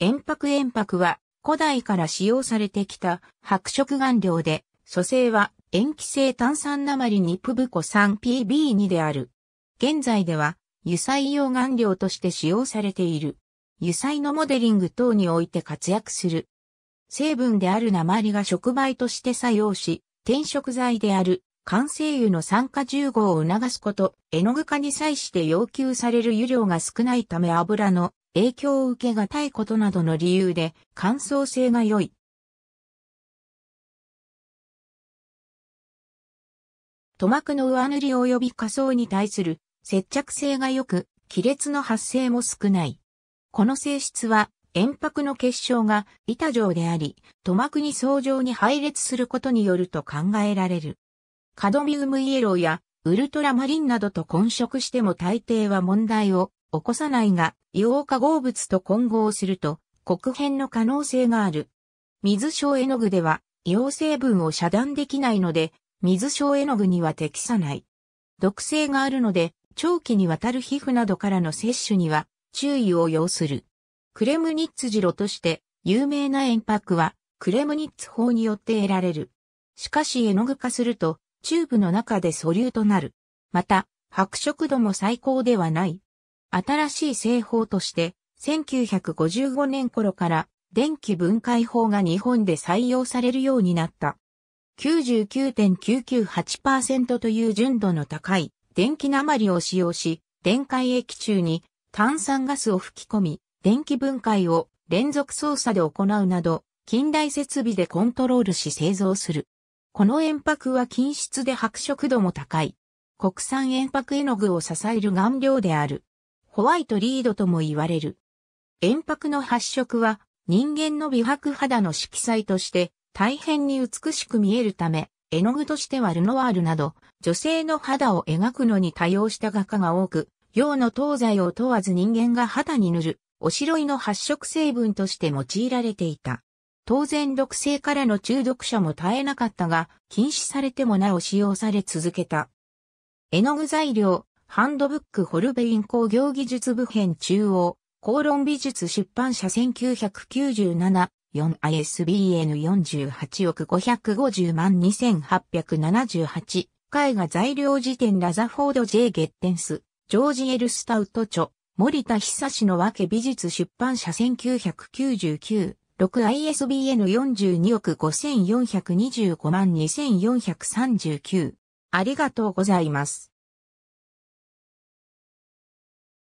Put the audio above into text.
塩白塩白は古代から使用されてきた白色顔料で、素性は塩基性炭酸鉛にプブコ 3PB2 である。現在では油彩用顔料として使用されている。油彩のモデリング等において活躍する。成分である鉛が触媒として作用し、転色剤である完成油の酸化重合を促すこと、絵の具化に際して要求される油量が少ないため油の影響を受けがたいことなどの理由で乾燥性が良い。塗膜の上塗り及び仮想に対する接着性が良く、亀裂の発生も少ない。この性質は、円白の結晶が板状であり、塗膜に層状に配列することによると考えられる。カドミウムイエローやウルトラマリンなどと混色しても大抵は問題を起こさないが、硫黄化合物と混合すると、黒変の可能性がある。水晶絵の具では、硫黄成分を遮断できないので、水晶絵の具には適さない。毒性があるので、長期にわたる皮膚などからの摂取には注意を要する。クレムニッツジロとして有名な塩白はクレムニッツ法によって得られる。しかし絵の具化するとチューブの中で素粒となる。また、白色度も最高ではない。新しい製法として、1955年頃から電気分解法が日本で採用されるようになった。99.998%という純度の高い電気鉛を使用し、電解液中に炭酸ガスを吹き込み、電気分解を連続操作で行うなど、近代設備でコントロールし製造する。この塩白は均質で白色度も高い。国産塩白絵の具を支える顔料である。ホワイトリードとも言われる。塩白の発色は人間の美白肌の色彩として大変に美しく見えるため、絵の具としてはルノワールなど女性の肌を描くのに多用した画家が多く、用の東西を問わず人間が肌に塗るおしろいの発色成分として用いられていた。当然毒性からの中毒者も絶えなかったが、禁止されてもなお使用され続けた。絵の具材料、ハンドブックホルベイン工業技術部編中央、公論美術出版社 1997-4ISBN48 億550万2878絵画材料辞典ラザフォード J ゲッテンス、ジョージ・エル・スタウト著、森田久志の分け美術出版社 1999-6ISBN 42億5425万2439ありがとうございます。